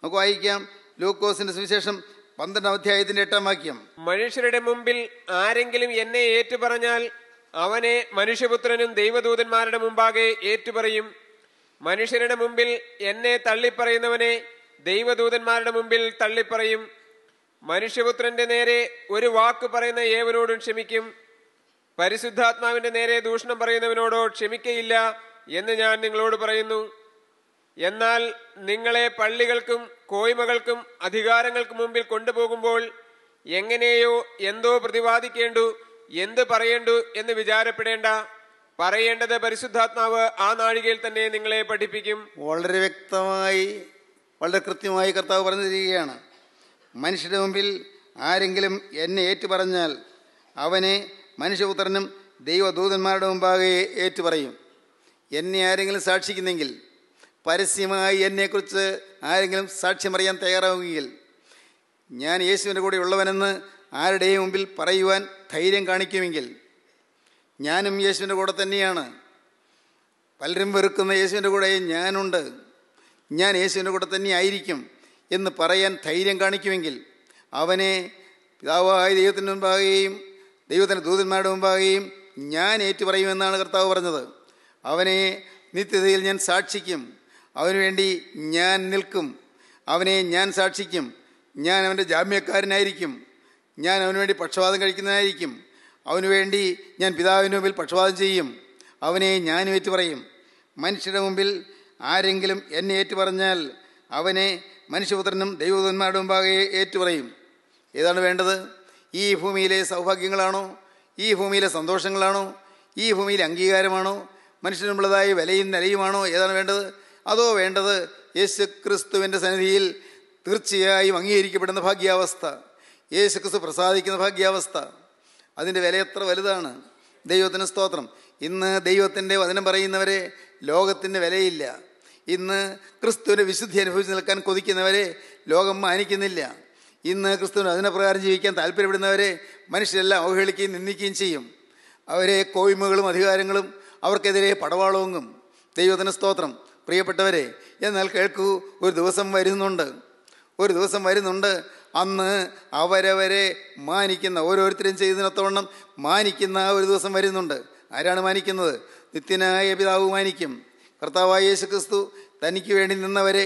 നമുക്ക് വായിക്കാം ലൂക്കോസിന്റെ സുവിശേഷം പന്ത്രണ്ടാം അധ്യായത്തിന്റെ എട്ടാം വാക്യം മനുഷ്യരുടെ മുമ്പിൽ ആരെങ്കിലും എന്നെ പറഞ്ഞാൽ അവനെ മനുഷ്യപുത്രനും ദൈവദൂതന്മാരുടെ മുമ്പാകെ ഏറ്റുപറയും മനുഷ്യരുടെ മുമ്പിൽ എന്നെ തള്ളിപ്പറയുന്നവനെ ദൈവദൂതന്മാരുടെ മുമ്പിൽ തള്ളിപ്പറയും മനുഷ്യപുത്രന്റെ നേരെ ഒരു വാക്ക് പറയുന്ന ഏവനോടും ക്ഷമിക്കും പരിശുദ്ധാത്മാവിന്റെ നേരെ ദൂഷണം പറയുന്നവനോടോ ക്ഷമിക്കയില്ല എന്ന് ഞാൻ നിങ്ങളോട് പറയുന്നു എന്നാൽ നിങ്ങളെ പള്ളികൾക്കും കോയ്മകൾക്കും അധികാരങ്ങൾക്കും മുമ്പിൽ കൊണ്ടുപോകുമ്പോൾ എങ്ങനെയോ എന്തോ പ്രതിപാദിക്കേണ്ടു എന്ത് പറയേണ്ടു എന്ന് വിചാരപ്പെടേണ്ട പറയേണ്ടത് പരിശുദ്ധാത്മാവ് ആ നാഴികയിൽ തന്നെ നിങ്ങളെ പഠിപ്പിക്കും വളരെ വ്യക്തമായി വളരെ കൃത്യമായി കർത്താവ് പറഞ്ഞു തരികയാണ് മനുഷ്യരുടെ മുമ്പിൽ ആരെങ്കിലും എന്നെ ഏറ്റു പറഞ്ഞാൽ അവനെ മനുഷ്യപുത്രനും ദൈവദൂതന്മാരുടെ മുമ്പാകെ ഏറ്റു പറയും എന്നെ ആരെങ്കിലും സാക്ഷിക്കുന്നെങ്കിൽ പരസ്യമായി എന്നെക്കുറിച്ച് ആരെങ്കിലും സാക്ഷ്യം അറിയാൻ തയ്യാറാവുകയിൽ ഞാൻ യേശുവിൻ്റെ കൂടെ ഉള്ളവനെന്ന് ആരുടെയും മുമ്പിൽ പറയുവാൻ ധൈര്യം കാണിക്കുമെങ്കിൽ ഞാനും യേശുവിൻ്റെ കൂടെ തന്നെയാണ് പലരും വെറുക്കുന്ന യേശുവിൻ്റെ കൂടെ ഞാനുണ്ട് ഞാൻ യേശുവിൻ്റെ കൂടെ തന്നെ ആയിരിക്കും എന്ന് പറയാൻ ധൈര്യം കാണിക്കുമെങ്കിൽ അവനെ പിതാവായ ദൈവത്തിൻ്റെ മുമ്പാകുകയും ദൈവത്തിൻ്റെ ദൂതന്മാരുടെ മുമ്പാകുകയും ഞാൻ ഏറ്റുപറയുമെന്നാണ് കർത്താവ് പറഞ്ഞത് അവനെ നിത്യതയിൽ ഞാൻ സാക്ഷിക്കും അവനുവേണ്ടി ഞാൻ നിൽക്കും അവനെ ഞാൻ സാക്ഷിക്കും ഞാൻ അവൻ്റെ ജാമ്യക്കാരനായിരിക്കും ഞാൻ അവന് വേണ്ടി പക്ഷപാതം കഴിക്കുന്നതായിരിക്കും അവന് വേണ്ടി ഞാൻ പിതാവിന് മുമ്പിൽ പക്ഷപാതം ചെയ്യും അവനെ ഞാൻ ഏറ്റു പറയും മനുഷ്യരുടെ മുമ്പിൽ ആരെങ്കിലും എന്നെ ഏറ്റു പറഞ്ഞാൽ അവനെ മനുഷ്യപുത്രനും ദൈവദന്മാരുടെ മുമ്പാകെ ഏറ്റു പറയും ഏതാണ് വേണ്ടത് ഈ ഭൂമിയിലെ സൗഭാഗ്യങ്ങളാണോ ഈ ഭൂമിയിലെ സന്തോഷങ്ങളാണോ ഈ ഭൂമിയിലെ അംഗീകാരമാണോ മനുഷ്യനുമുള്ളതായ വിലയും നിലയുമാണോ ഏതാണ് വേണ്ടത് അതോ വേണ്ടത് യേശു ക്രിസ്തുവിൻ്റെ സന്നിധിയിൽ തീർച്ചയായും അംഗീകരിക്കപ്പെടുന്ന ഭാഗ്യാവസ്ഥ യേശു ക്രിസ്തു പ്രസാദിക്കുന്ന ഭാഗ്യാവസ്ഥ അതിൻ്റെ വില എത്ര വലുതാണ് ദൈവത്തിന് സ്തോത്രം ഇന്ന് ദൈവത്തിൻ്റെ വചനം പറയുന്നവരെ ലോകത്തിന് വിലയില്ല ഇന്ന് ക്രിസ്തുവിൻ്റെ വിശുദ്ധി അനുഭവിച്ച് നിൽക്കാൻ കൊതിക്കുന്നവരെ ലോകം മാനിക്കുന്നില്ല ഇന്ന് ക്രിസ്തുവിന് അതിനപ്രകാരം ജീവിക്കാൻ താല്പര്യപ്പെടുന്നവരെ മനുഷ്യരെല്ലാം അവഹേളിക്കുകയും നിന്ദിക്കുകയും ചെയ്യും അവരെ കോയ്മകളും അധികാരങ്ങളും അവർക്കെതിരെ പടവാളോങ്ങും ദൈവത്തിന് സ്തോത്രം പ്രിയപ്പെട്ടവരെ എന്നാൽ കേൾക്കൂ ഒരു ദിവസം വരുന്നുണ്ട് ഒരു ദിവസം വരുന്നുണ്ട് അന്ന് അവരവരെ മാനിക്കുന്ന ഓരോരുത്തരും ചെയ്തതിനൊത്തവണ്ണം മാനിക്കുന്ന ഒരു ദിവസം വരുന്നുണ്ട് ആരാണ് മാനിക്കുന്നത് നിത്യനായ പിതാവ് മാനിക്കും കർത്താവായ യേശു ക്രിസ്തു തനിക്ക് വേണ്ടി നിന്നവരെ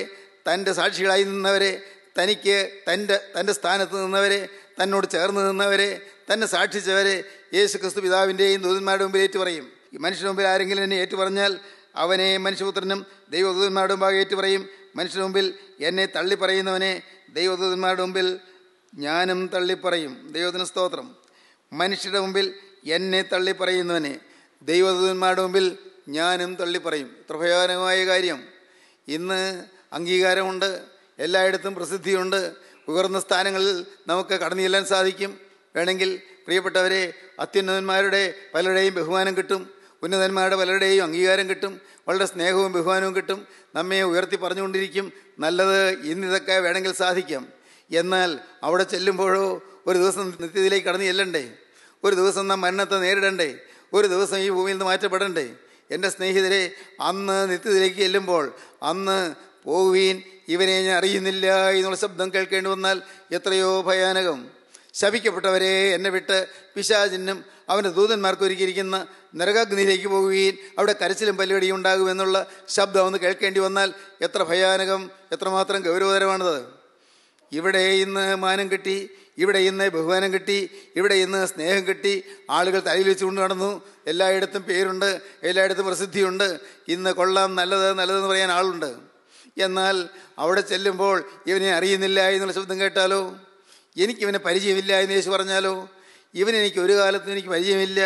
തൻ്റെ സാക്ഷികളായി നിന്നവരെ തനിക്ക് തൻ്റെ തൻ്റെ സ്ഥാനത്ത് നിന്നവരെ തന്നോട് ചേർന്ന് നിന്നവരെ തന്നെ സാക്ഷിച്ചവരെ യേശു ക്രിസ്തു പിതാവിൻ്റെയും ദൂതന്മാരുടെ മുമ്പിൽ ഏറ്റുപറയും ഈ മനുഷ്യൻ്റെ മുമ്പിൽ ആരെങ്കിലും എന്നെ ഏറ്റുപറഞ്ഞാൽ അവനെ മനുഷ്യപുത്രനും ദൈവദൂതന്മാരുടെ മുമ്പാകെ ഏറ്റു പറയും മനുഷ്യന് മുമ്പിൽ എന്നെ തള്ളിപ്പറയുന്നവനെ ദൈവദൂതന്മാരുടെ മുമ്പിൽ ഞാനും തള്ളിപ്പറയും ദൈവത്തിന് സ്തോത്രം മനുഷ്യരുടെ മുമ്പിൽ എന്നെ തള്ളിപ്പറയുന്നവനെ ദൈവദൂതന്മാരുടെ മുമ്പിൽ ഞാനും തള്ളിപ്പറയും ഇത്ര ഭയാനകമായ കാര്യം ഇന്ന് അംഗീകാരമുണ്ട് എല്ലായിടത്തും പ്രസിദ്ധിയുണ്ട് ഉയർന്ന സ്ഥാനങ്ങളിൽ നമുക്ക് കടന്നു ചെല്ലാൻ സാധിക്കും വേണമെങ്കിൽ പ്രിയപ്പെട്ടവരെ അത്യുന്നതന്മാരുടെ പലരുടെയും ബഹുമാനം കിട്ടും ഉന്നതന്മാരുടെ പലരുടെയും അംഗീകാരം കിട്ടും വളരെ സ്നേഹവും ബഹുമാനവും കിട്ടും നമ്മെ ഉയർത്തി പറഞ്ഞുകൊണ്ടിരിക്കും നല്ലത് ഇന്നിതൊക്കെ വേണമെങ്കിൽ സാധിക്കാം എന്നാൽ അവിടെ ചെല്ലുമ്പോഴോ ഒരു ദിവസം നിത്യത്തിലേക്ക് കടന്നു ചെല്ലണ്ടേ ഒരു ദിവസം നാം മരണത്തെ നേരിടണ്ടേ ഒരു ദിവസം ഈ ഭൂമിയിൽ നിന്ന് മാറ്റപ്പെടണ്ടേ എൻ്റെ സ്നേഹിതരെ അന്ന് നിത്യത്തിലേക്ക് ചെല്ലുമ്പോൾ അന്ന് പോവീൻ ഇവനെ ഞാൻ അറിയുന്നില്ല എന്നുള്ള ശബ്ദം കേൾക്കേണ്ടി വന്നാൽ എത്രയോ ഭയാനകം ശപിക്കപ്പെട്ടവരെ എന്നെ വിട്ട് പിശാചിനും അവൻ്റെ ദൂതന്മാർക്ക് ഒരുക്കിയിരിക്കുന്ന നരകാഗ്നിയിലേക്ക് പോവുകയും അവിടെ കരച്ചിലും പല്ലുകടിയും ഉണ്ടാകുമെന്നുള്ള ശബ്ദം ഒന്ന് കേൾക്കേണ്ടി വന്നാൽ എത്ര ഭയാനകം എത്രമാത്രം ഗൗരവതരമാണത് ഇവിടെ ഇന്ന് മാനം കിട്ടി ഇവിടെ ഇന്ന് ബഹുമാനം കിട്ടി ഇവിടെ ഇന്ന് സ്നേഹം കിട്ടി ആളുകൾ തലയിൽ വെച്ചുകൊണ്ട് നടന്നു എല്ലായിടത്തും പേരുണ്ട് എല്ലായിടത്തും പ്രസിദ്ധിയുണ്ട് ഇന്ന് കൊള്ളാം നല്ലത് നല്ലതെന്ന് പറയാൻ ആളുണ്ട് എന്നാൽ അവിടെ ചെല്ലുമ്പോൾ ഇവനെ അറിയുന്നില്ല എന്നുള്ള ശബ്ദം കേട്ടാലോ എനിക്കിവനെ പരിചയമില്ല എന്ന് യേശു പറഞ്ഞാലോ ഇവൻ എനിക്ക് ഒരു കാലത്തും എനിക്ക് പരിചയമില്ല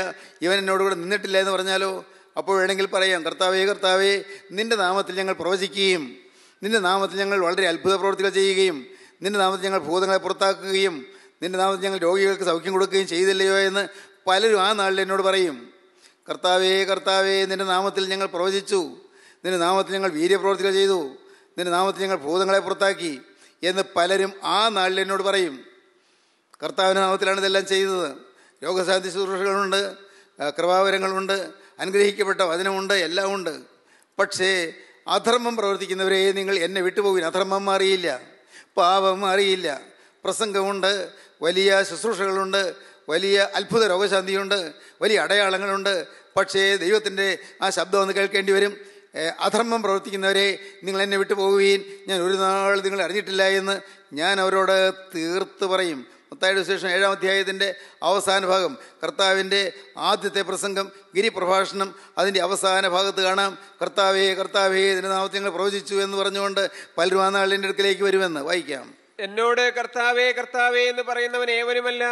ഇവൻ എന്നോട് കൂടെ നിന്നിട്ടില്ല എന്ന് പറഞ്ഞാലോ അപ്പോൾ വേണമെങ്കിൽ പറയാം കർത്താവേ കർത്താവേ നിന്റെ നാമത്തിൽ ഞങ്ങൾ പ്രവചിക്കുകയും നിന്റെ നാമത്തിൽ ഞങ്ങൾ വളരെ അത്ഭുത പ്രവർത്തികൾ ചെയ്യുകയും നിന്റെ നാമത്തിൽ ഞങ്ങൾ ഭൂതങ്ങളെ പുറത്താക്കുകയും നിന്റെ നാമത്തിൽ ഞങ്ങൾ രോഗികൾക്ക് സൗഖ്യം കൊടുക്കുകയും ചെയ്തില്ലയോ എന്ന് പലരും ആ നാളിൽ എന്നോട് പറയും കർത്താവേ കർത്താവേ നിന്റെ നാമത്തിൽ ഞങ്ങൾ പ്രവചിച്ചു നിന്റെ നാമത്തിൽ ഞങ്ങൾ വീര്യപ്രവർത്തികൾ ചെയ്തു നിന്റെ നാമത്തിൽ ഞങ്ങൾ ഭൂതങ്ങളെ പുറത്താക്കി എന്ന് പലരും ആ നാളിൽ എന്നോട് പറയും കർത്താവിൻ്റെ നാമത്തിലാണ് ഇതെല്ലാം ചെയ്തത് രോഗശാന്തി ശുശ്രൂഷകളുണ്ട് കൃപാവരങ്ങളുണ്ട് അനുഗ്രഹിക്കപ്പെട്ട വചനമുണ്ട് എല്ലാം ഉണ്ട് പക്ഷേ അധർമ്മം പ്രവർത്തിക്കുന്നവരെ നിങ്ങൾ എന്നെ വിട്ടുപോകില്ല അധർമ്മം അറിയില്ല പാപം അറിയില്ല പ്രസംഗമുണ്ട് വലിയ ശുശ്രൂഷകളുണ്ട് വലിയ അത്ഭുത രോഗശാന്തിയുണ്ട് വലിയ അടയാളങ്ങളുണ്ട് പക്ഷേ ദൈവത്തിൻ്റെ ആ ശബ്ദം ഒന്ന് കേൾക്കേണ്ടി വരും അധർമ്മം പ്രവർത്തിക്കുന്നവരെ നിങ്ങൾ എന്നെ വിട്ടുപോകുകയും ഞാൻ ഒരു നാൾ നിങ്ങൾ അറിഞ്ഞിട്ടില്ല എന്ന് ഞാൻ അവരോട് തീർത്ത് പറയും മത്തായുടെ വിശേഷം ഏഴാം അധ്യായത്തിൻ്റെ അവസാന ഭാഗം കർത്താവിൻ്റെ ആദ്യത്തെ പ്രസംഗം ഗിരിപ്രഭാഷണം അതിൻ്റെ അവസാന ഭാഗത്ത് കാണാം കർത്താവേ കർത്താവേ ഇതിൻ്റെ നാമത്തിങ്ങൾ ഞങ്ങൾ പ്രവചിച്ചു എന്ന് പറഞ്ഞുകൊണ്ട് പലരും ആ നാളിൻ്റെ അടുക്കലേക്ക് വരുമെന്ന് വായിക്കാം എന്നോട് കർത്താവേ കർത്താവേ എന്ന് പറയുന്നവൻ ഏവനുമല്ല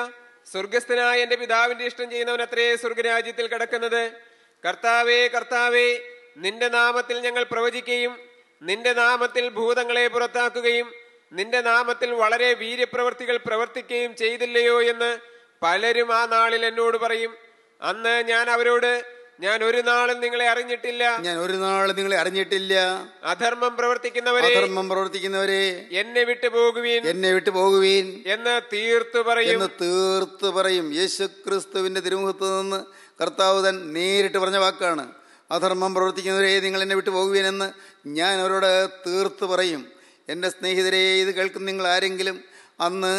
സ്വർഗസ്ഥനായ എൻ്റെ പിതാവിൻ്റെ ഇഷ്ടം ചെയ്യുന്നവൻ അത്രേ സ്വർഗരാജ്യത്തിൽ കിടക്കുന്നത് കർത്താവേ കർത്താവേ നിന്റെ നാമത്തിൽ ഞങ്ങൾ പ്രവചിക്കുകയും നിന്റെ നാമത്തിൽ ഭൂതങ്ങളെ പുറത്താക്കുകയും നിന്റെ നാമത്തിൽ വളരെ വീര്യപ്രവർത്തികൾ പ്രവർത്തിക്കുകയും ചെയ്തില്ലയോ എന്ന് പലരും ആ നാളിൽ എന്നോട് പറയും അന്ന് ഞാൻ അവരോട് ഞാൻ ഒരു നാളും നിങ്ങളെ അറിഞ്ഞിട്ടില്ല ഞാൻ ഒരു നാളും നിങ്ങളെ അറിഞ്ഞിട്ടില്ല അധർമ്മം പ്രവർത്തിക്കുന്നവരെ അധർമ്മം പ്രവർത്തിക്കുന്നവരെ എന്നെ വിട്ടു പോകുവീൻ എന്നെ വിട്ടു പോകുവീൻ എന്ന് തീർത്തു പറയും എന്ന് തീർത്തു പറയും യേശു ക്രിസ്തുവിന്റെ തിരുമുഖത്ത് നിന്ന് കർത്താവ് തൻ നേരിട്ട് പറഞ്ഞ വാക്കാണ് അധർമ്മം പ്രവർത്തിക്കുന്നവരെ നിങ്ങൾ എന്നെ വിട്ടു പോകുവീൻ എന്ന് ഞാൻ അവരോട് തീർത്തു പറയും എൻ്റെ സ്നേഹിതരെ ഇത് കേൾക്കുന്ന നിങ്ങൾ ആരെങ്കിലും അന്ന്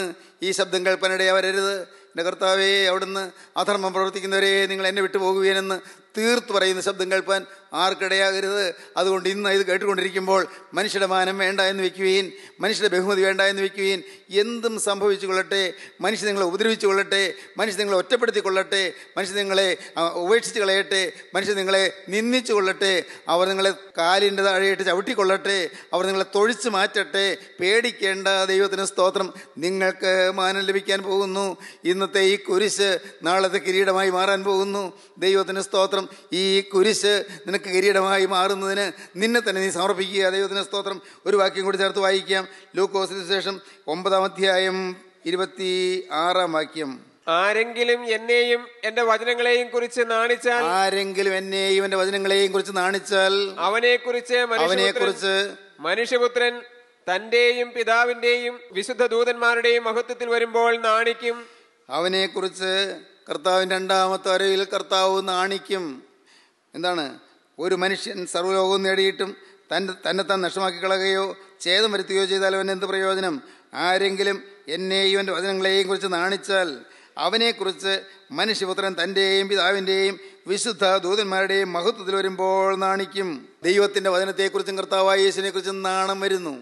ഈ ശബ്ദം കേൾപ്പനിടയാവരരുത് എൻ്റെ കർത്താവേ അവിടുന്ന് അധർമ്മം പ്രവർത്തിക്കുന്നവരെ നിങ്ങൾ എന്നെ വിട്ടുപോകുകയെന്ന് തീർത്ത് പറയുന്ന ശബ്ദം കേൾപ്പാൻ ആർക്കിടയാകരുത് അതുകൊണ്ട് ഇന്ന് ഇത് കേട്ടുകൊണ്ടിരിക്കുമ്പോൾ മനുഷ്യരുടെ മാനം വേണ്ട എന്ന് വെക്കുകയും മനുഷ്യരുടെ ബഹുമതി വേണ്ട എന്ന് വെക്കുകയും എന്തും സംഭവിച്ചു കൊള്ളട്ടെ മനുഷ്യ നിങ്ങളെ ഉപദ്രവിച്ചു കൊള്ളട്ടെ മനുഷ്യ നിങ്ങളെ ഒറ്റപ്പെടുത്തി കൊള്ളട്ടെ മനുഷ്യ നിങ്ങളെ ഉപേക്ഷിച്ച് കളയട്ടെ മനുഷ്യ നിങ്ങളെ നിന്ദിച്ചു കൊള്ളട്ടെ അവർ നിങ്ങളെ കാലിൻ്റെ താഴെയിട്ട് ചവിട്ടിക്കൊള്ളട്ടെ അവർ നിങ്ങളെ തൊഴിച്ചു മാറ്റട്ടെ പേടിക്കേണ്ട ദൈവത്തിന് സ്തോത്രം നിങ്ങൾക്ക് മാനം ലഭിക്കാൻ പോകുന്നു ഇന്നത്തെ ഈ കുരിശ് നാളത്തെ കിരീടമായി മാറാൻ പോകുന്നു ദൈവത്തിന് സ്തോത്രം ഈ കുരിശ് നിനക്ക് നിനക്ക് കിരീടമായി മാറുന്നതിന് നിന്നെ തന്നെ നീ സമർപ്പിക്കുക ദൈവത്തിന് സ്തോത്രം ഒരു വാക്യം കൂടി ചേർത്ത് വായിക്കാം ലൂക്കോസിന് ശേഷം ഒമ്പതാം അധ്യായം ഇരുപത്തി ആറാം വാക്യം ആരെങ്കിലും എന്നെയും എന്റെ വചനങ്ങളെയും കുറിച്ച് നാണിച്ചാൽ ആരെങ്കിലും എന്നെയും എന്റെ വചനങ്ങളെയും കുറിച്ച് നാണിച്ചാൽ അവനെ കുറിച്ച് അവനെ കുറിച്ച് മനുഷ്യപുത്രൻ തന്റെയും പിതാവിന്റെയും വിശുദ്ധ ദൂതന്മാരുടെയും മഹത്വത്തിൽ വരുമ്പോൾ നാണിക്കും അവനെ കുറിച്ച് കർത്താവിന്റെ രണ്ടാമത്തെ അരയിൽ കർത്താവ് നാണിക്കും എന്താണ് ഒരു മനുഷ്യൻ സർവ്വലോകവും നേടിയിട്ടും തൻ്റെ തന്നെത്താൻ നഷ്ടമാക്കി കളയുകയോ ഛേദം വരുത്തുകയോ ചെയ്താൽ അവൻ എന്ത് പ്രയോജനം ആരെങ്കിലും എന്നെയും എൻ്റെ വചനങ്ങളെയും കുറിച്ച് നാണിച്ചാൽ അവനെക്കുറിച്ച് മനുഷ്യപുത്രൻ തൻ്റെയും പിതാവിൻ്റെയും വിശുദ്ധ ദൂതന്മാരുടെയും മഹത്വത്തിൽ വരുമ്പോൾ നാണിക്കും ദൈവത്തിൻ്റെ വചനത്തെക്കുറിച്ചും കർത്താവായ യേശുവിനെക്കുറിച്ചും നാണം വരുന്നു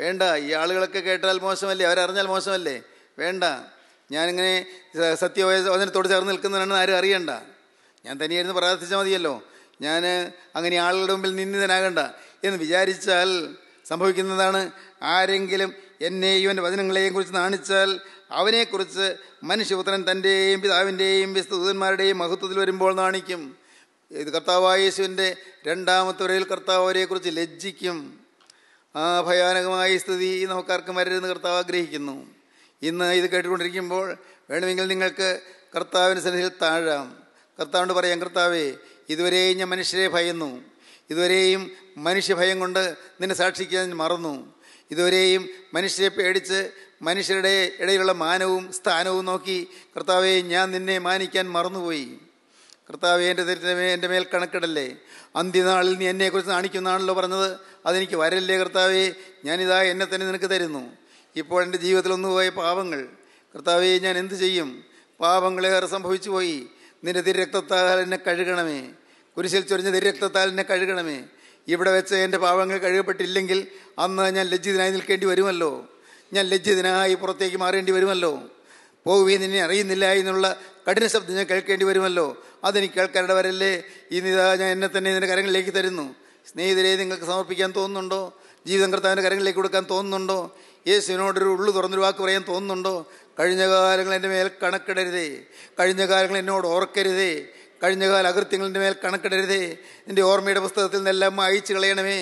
വേണ്ട ഈ ആളുകളൊക്കെ കേട്ടാൽ മോശമല്ലേ അവരറിഞ്ഞാൽ മോശമല്ലേ വേണ്ട ഞാനിങ്ങനെ സത്യവചനത്തോട് ചേർന്ന് നിൽക്കുന്നവരാണെന്ന് ആരും അറിയണ്ട ഞാൻ തന്നെയായിരുന്നു പ്രാർത്ഥിച്ചാൽ മതിയല്ലോ ഞാൻ അങ്ങനെ ആളുകളുടെ മുമ്പിൽ നിന്ദിതനാകണ്ട എന്ന് വിചാരിച്ചാൽ സംഭവിക്കുന്നതാണ് ആരെങ്കിലും എന്നെയും എൻ്റെ വചനങ്ങളെയും കുറിച്ച് നാണിച്ചാൽ അവനെക്കുറിച്ച് മനുഷ്യപുത്രൻ തൻ്റെയും പിതാവിൻ്റെയും വിസ്തുതന്മാരുടെയും മഹത്വത്തിൽ വരുമ്പോൾ നാണിക്കും ഇത് കർത്താവായ യേശുവിൻ്റെ രണ്ടാമത്തെ വരയിൽ കർത്താവരെക്കുറിച്ച് ലജ്ജിക്കും ആ ഭയാനകമായ സ്ഥിതി നമുക്കാർക്കും വരരുതെന്ന് കർത്താവ് ആഗ്രഹിക്കുന്നു ഇന്ന് ഇത് കേട്ടുകൊണ്ടിരിക്കുമ്പോൾ വേണമെങ്കിൽ നിങ്ങൾക്ക് കർത്താവിൻ്റെ സന്നിധിയിൽ താഴാം കർത്താവിൻ്റെ പറയാം കർത്താവേ ഇതുവരെയും ഞാൻ മനുഷ്യരെ ഭയന്നു ഇതുവരെയും മനുഷ്യഭയം കൊണ്ട് നിന്നെ സാക്ഷിക്കാൻ മറന്നു ഇതുവരെയും മനുഷ്യരെ പേടിച്ച് മനുഷ്യരുടെ ഇടയിലുള്ള മാനവും സ്ഥാനവും നോക്കി കർത്താവെ ഞാൻ നിന്നെ മാനിക്കാൻ മറന്നുപോയി കർത്താവെ എൻ്റെ ദരിദ്രമേ എൻ്റെ മേൽ കണക്കിടല്ലേ അന്ത്യനാളിൽ നീ എന്നെക്കുറിച്ച് കാണിക്കുന്നതാണല്ലോ പറഞ്ഞത് അതെനിക്ക് വരല്ലേ കർത്താവെ ഞാനിതാ എന്നെ തന്നെ നിനക്ക് തരുന്നു ഇപ്പോൾ എൻ്റെ ജീവിതത്തിൽ ഒന്നുപോയ പാപങ്ങൾ കർത്താവെ ഞാൻ എന്തു ചെയ്യും പാപങ്ങളേറെ സംഭവിച്ചു പോയി നിന്റെ തിരക്തത്താൽ എന്നെ കഴുകണമേ കുരിശിൽ ചൊരിഞ്ഞ തിരക്തത്താൽ എന്നെ കഴുകണമേ ഇവിടെ വെച്ച് എൻ്റെ പാവങ്ങൾ കഴുകപ്പെട്ടില്ലെങ്കിൽ അന്ന് ഞാൻ ലജ്ജിതനായി നിൽക്കേണ്ടി വരുമല്ലോ ഞാൻ ലജ്ജിതനായി പുറത്തേക്ക് മാറേണ്ടി വരുമല്ലോ പോകുകയും നിന്നെ അറിയുന്നില്ല എന്നുള്ള കഠിന ശബ്ദം ഞാൻ കേൾക്കേണ്ടി വരുമല്ലോ അതെനിക്ക് ഈ ഇന്നിതാ ഞാൻ എന്നെ തന്നെ ഇതിൻ്റെ കരങ്ങളിലേക്ക് തരുന്നു സ്നേഹിതരെ നിങ്ങൾക്ക് സമർപ്പിക്കാൻ തോന്നുന്നുണ്ടോ ജീവിതം കർത്താവിൻ്റെ കരങ്ങളിലേക്ക് കൊടുക്കാൻ തോന്നുന്നുണ്ടോ യേശുവിനോടൊരു ഉള്ളു തുറന്നൊരു വാക്ക് പറയാൻ തോന്നുന്നുണ്ടോ കഴിഞ്ഞ കാലങ്ങൾ എൻ്റെ മേൽ കണക്കിടരുതേ കഴിഞ്ഞ കാലങ്ങൾ എന്നോട് ഓർക്കരുതേ കഴിഞ്ഞ കാല അകൃത്യങ്ങളുടെ മേൽ കണക്കിടരുതേ എൻ്റെ ഓർമ്മയുടെ പുസ്തകത്തിൽ നിന്നെല്ലാം അയച്ചു കളയണമേ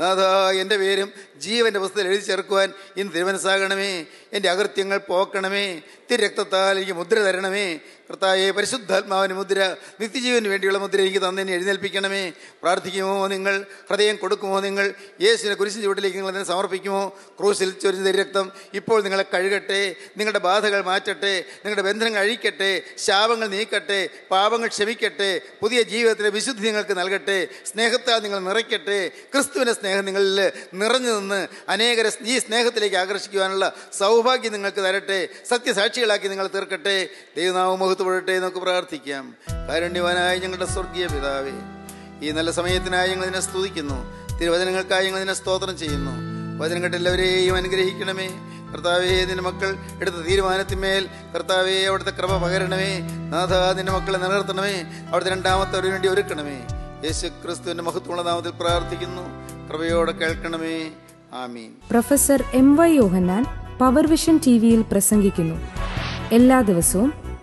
നാഥ എൻ്റെ പേരും ജീവൻ്റെ പുസ്തകത്തിൽ എഴുതി ചേർക്കുവാൻ ഇന്ന് തിരുമനസ്സാകണമേ എൻ്റെ അകൃത്യങ്ങൾ പോക്കണമേ തിരക്തത്താൽ എനിക്ക് മുദ്ര തരണമേ കർത്താവെ പരിശുദ്ധാത്മാവിന് മുദ്ര നിത്യജീവന് വേണ്ടിയുള്ള മുദ്ര എനിക്ക് തന്നെ എഴുന്നേൽപ്പിക്കണമേ പ്രാർത്ഥിക്കുമോ നിങ്ങൾ ഹൃദയം കൊടുക്കുമോ നിങ്ങൾ യേശുവിനെ കുരിശിൻ ചുവട്ടിലേക്ക് നിങ്ങൾ തന്നെ സമർപ്പിക്കുമോ ക്രൂസിൽ ചൊരിഞ്ഞ രക്തം ഇപ്പോൾ നിങ്ങളെ കഴുകട്ടെ നിങ്ങളുടെ ബാധകൾ മാറ്റട്ടെ നിങ്ങളുടെ ബന്ധനങ്ങൾ അഴിക്കട്ടെ ശാപങ്ങൾ നീക്കട്ടെ പാപങ്ങൾ ക്ഷമിക്കട്ടെ പുതിയ ജീവിതത്തിലെ വിശുദ്ധി നിങ്ങൾക്ക് നൽകട്ടെ സ്നേഹത്താൽ നിങ്ങൾ നിറയ്ക്കട്ടെ ക്രിസ്തുവിൻ്റെ സ്നേഹം നിങ്ങളിൽ നിറഞ്ഞു നിന്ന് അനേകരെ ഈ സ്നേഹത്തിലേക്ക് ആകർഷിക്കുവാനുള്ള സൗഭാഗ്യം നിങ്ങൾക്ക് തരട്ടെ സത്യസാക്ഷികളാക്കി നിങ്ങൾ തീർക്കട്ടെ ദൈവനാമ മഹത്വം കാലത്ത് നമുക്ക് പ്രാർത്ഥിക്കാം കാരുണ്യവാനായ ഞങ്ങളുടെ സ്വർഗീയ പിതാവേ ഈ നല്ല സമയത്തിനായി ഞങ്ങൾ ഇതിനെ സ്തുതിക്കുന്നു തിരുവചനങ്ങൾക്കായി ഞങ്ങൾ ഇതിനെ സ്തോത്രം ചെയ്യുന്നു വചനം കേട്ട് എല്ലാവരെയും അനുഗ്രഹിക്കണമേ കർത്താവേ നിന്റെ മക്കൾ എടുത്ത തീരുമാനത്തിന്മേൽ കർത്താവേ അവിടുത്തെ ക്രമ പകരണമേ നാഥ നിന്റെ മക്കളെ നിലനിർത്തണമേ അവിടുത്തെ രണ്ടാമത്തെ ഒരു വേണ്ടി ഒരുക്കണമേ യേശു ക്രിസ്തുവിന്റെ മഹത്വമുള്ള നാമത്തിൽ പ്രാർത്ഥിക്കുന്നു കൃപയോടെ കേൾക്കണമേ ആമീൻ professor M Y Yohannan power vision T വിയിൽ പ്രസംഗിക്കുന്നു എല്ലാ ദിവസവും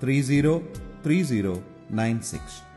303096.